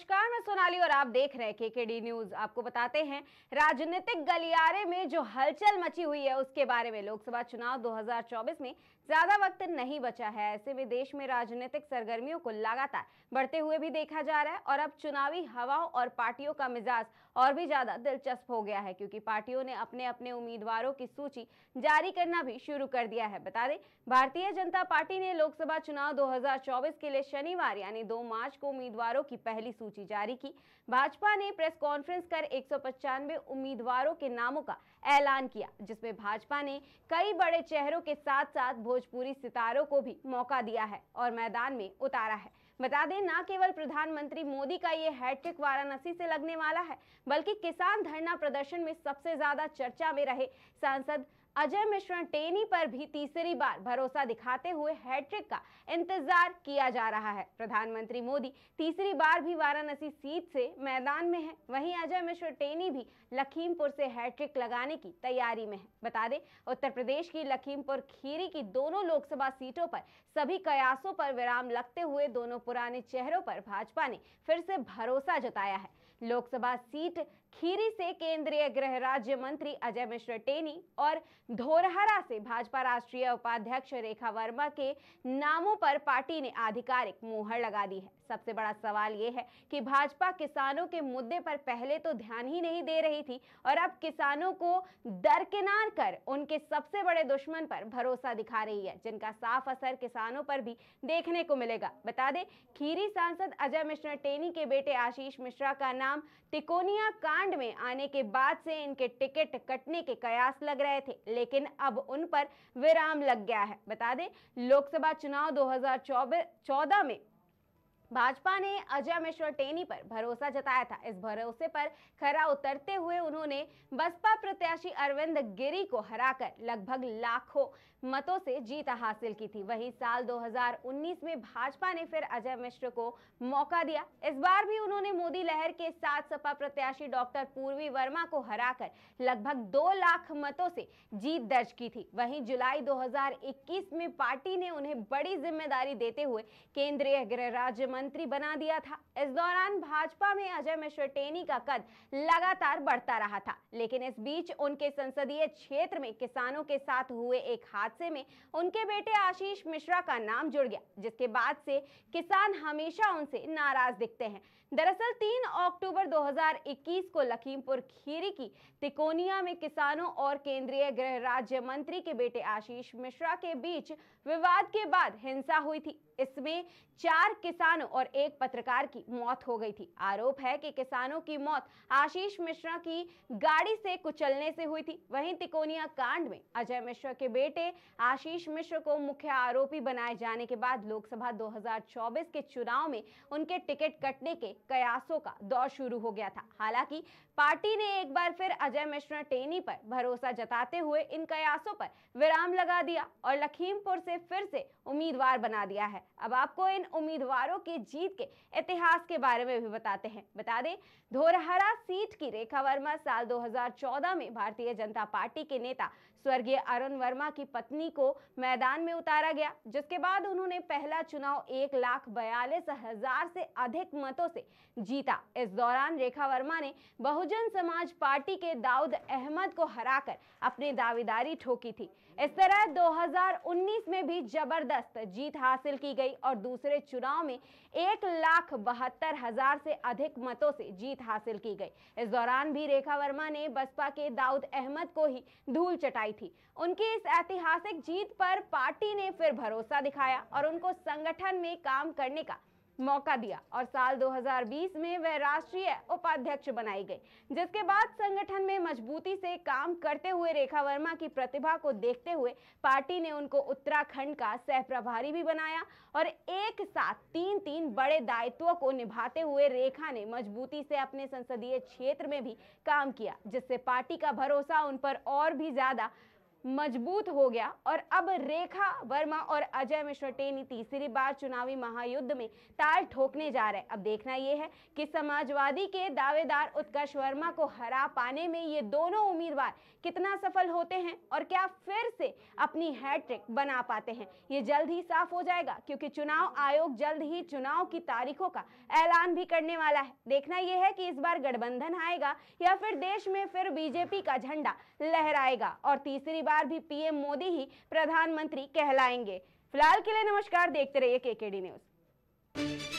नमस्कार मैं सोनाली और आप देख रहे हैं केकेडी न्यूज आपको बताते हैं राजनीतिक गलियारे में जो हलचल मची हुई है उसके बारे में लोकसभा चुनाव 2024 में ज्यादा वक्त नहीं बचा है ऐसे में देश में राजनीतिक सरगर्मियों को लगातार बढ़ते हुए भी देखा जा रहा है और अब चुनावी हवाओं और पार्टियों का मिजाज और भी ज्यादा दिलचस्प हो गया है क्योंकि पार्टियों ने अपने अपने उम्मीदवारों की सूची जारी करना भी शुरू कर दिया है बता दें भारतीय जनता पार्टी ने लोकसभा चुनाव दो के लिए शनिवार यानी दो मार्च को उम्मीदवारों की पहली सूची सूची जारी की भाजपा ने प्रेस कॉन्फ्रेंस कर एक उम्मीदवारों के नामों का ऐलान किया जिसमें भाजपा ने कई बड़े चेहरों के साथ साथ भोजपुरी सितारों को भी मौका दिया है और मैदान में उतारा है बता दें न केवल प्रधानमंत्री मोदी का ये हैट्रिक वाराणसी से लगने वाला है बल्कि किसान धरना प्रदर्शन में सबसे ज्यादा चर्चा में रहे सांसद अजय मिश्रा टेनी पर भी तीसरी बार भरोसा दिखाते हुए हैट्रिक का इंतजार किया जा रहा है प्रधानमंत्री मोदी तीसरी बार भी वाराणसी सीट से मैदान में है वहीं अजय मिश्र टेनी भी लखीमपुर से हैट्रिक लगाने की तैयारी में है बता दें उत्तर प्रदेश की लखीमपुर खीरी की दोनों लोकसभा सीटों पर सभी कयासों पर विराम लगते हुए दोनों पुराने चेहरों पर भाजपा ने फिर से भरोसा जताया है लोकसभा सीट खीरी से केंद्रीय गृह राज्य मंत्री अजय मिश्र टेनी और धोरहरा से भाजपा राष्ट्रीय उपाध्यक्ष रेखा वर्मा के नामों पर पार्टी ने आधिकारिक मुहर लगा दी है सबसे बड़ा सवाल ये है कि भाजपा किसानों के मुद्दे पर पहले तो ध्यान ही नहीं दे रही थी और अब किसानों को दरकिनार कर उनके सबसे बड़े दुश्मन पर भरोसा दिखा रही है जिनका साफ असर किसानों पर भी देखने को मिलेगा बता दें खीरी सांसद अजय मिश्रा टेनी के बेटे आशीष मिश्रा का नाम तिकोनिया कांड में आने के बाद से इनके टिकट कटने के कयास लग रहे थे लेकिन अब उन पर विराम लग गया है बता दें लोकसभा चुनाव 2014 में भाजपा ने अजय मिश्र टेनी पर भरोसा जताया था इस भरोसे पर खरा उतरते हुए उन्होंने बसपा प्रत्याशी अरविंद गिरी को हराकर लगभग लाखों मतों से जीत हासिल की थी वहीं साल 2019 में भाजपा ने फिर अजय मिश्र को मौका दिया इस बार भी उन्होंने मोदी लहर के साथ सपा प्रत्याशी डॉक्टर पूर्वी वर्मा को हराकर लगभग दो लाख मतों से जीत दर्ज की थी वहीं जुलाई 2021 में पार्टी ने उन्हें बड़ी जिम्मेदारी देते हुए केंद्रीय गृह राज्य मंत्री बना दिया था इस दौरान भाजपा में अजय मिश्र टेनी का कद लगातार बढ़ता रहा था लेकिन इस बीच उनके संसदीय क्षेत्र में किसानों के साथ हुए एक हादसे में उनके बेटे आशीष मिश्रा का नाम जुड़ गया जिसके बाद से किसान हमेशा उनसे नाराज दिखते हैं दरअसल 3 अक्टूबर 2021 को लखीमपुर खीरी की तिकोनिया में किसानों और केंद्रीय गृह राज्य मंत्री के बेटे आशीष मिश्रा के बीच विवाद के बाद हिंसा हुई थी इसमें चार किसानों और एक पत्रकार की मौत हो गई थी आरोप है कि किसानों की मौत आशीष मिश्रा की गाड़ी से कुचलने से हुई थी वहीं तिकोनिया कांड में अजय मिश्रा के बेटे आशीष मिश्र को मुख्य आरोपी बनाए जाने के बाद लोकसभा 2024 के चुनाव में उनके टिकट कटने के कयासों का दौर शुरू हो गया था हालांकि पार्टी ने एक बार फिर अजय मिश्रा टेनी पर भरोसा जताते हुए इन कयासों पर विराम लगा दिया और लखीमपुर से फिर से उम्मीदवार बना दिया है अब आपको इन उम्मीदवारों की जीत के इतिहास के बारे में भी बताते हैं बता दें धोरहरा सीट की रेखा वर्मा साल 2014 में भारतीय जनता पार्टी के नेता स्वर्गीय अरुण वर्मा की पत्नी को मैदान में उतारा गया जिसके बाद उन्होंने पहला चुनाव एक लाख बयालीस हजार से अधिक मतों से जीता इस दौरान रेखा वर्मा ने बहुजन समाज पार्टी के दाऊद अहमद को हराकर अपनी दावेदारी ठोकी थी इस तरह 2019 में भी जबरदस्त जीत हासिल की गई और दूसरे चुनाव में एक लाख बहत्तर हजार से अधिक मतों से जीत हासिल की गई इस दौरान भी रेखा वर्मा ने बसपा के दाऊद अहमद को ही धूल चटाई थी उनकी इस ऐतिहासिक जीत पर पार्टी ने फिर भरोसा दिखाया और उनको संगठन में काम करने का मौका दिया और साल 2020 में वह राष्ट्रीय उपाध्यक्ष बनाई गई जिसके बाद संगठन में मजबूती से काम करते हुए रेखा वर्मा की प्रतिभा को देखते हुए पार्टी ने उनको उत्तराखंड का सह प्रभारी भी बनाया और एक साथ तीन तीन बड़े दायित्वों को निभाते हुए रेखा ने मजबूती से अपने संसदीय क्षेत्र में भी काम किया जिससे पार्टी का भरोसा उन पर और भी ज्यादा मजबूत हो गया और अब रेखा वर्मा और अजय मिश्र टेनी तीसरी बार चुनावी महायुद्ध में ताल ठोकने जा रहे हैं अब देखना यह है कि समाजवादी के दावेदार उत्कर्ष वर्मा को हरा पाने में ये दोनों उम्मीदवार कितना सफल होते हैं और क्या फिर से अपनी हैट्रिक बना पाते हैं ये जल्द ही साफ हो जाएगा क्योंकि चुनाव आयोग जल्द ही चुनाव की तारीखों का ऐलान भी करने वाला है देखना यह है कि इस बार गठबंधन आएगा या फिर देश में फिर बीजेपी का झंडा लहराएगा और तीसरी बार भी पीएम मोदी ही प्रधानमंत्री कहलाएंगे फिलहाल के लिए नमस्कार देखते रहिए केकेडी न्यूज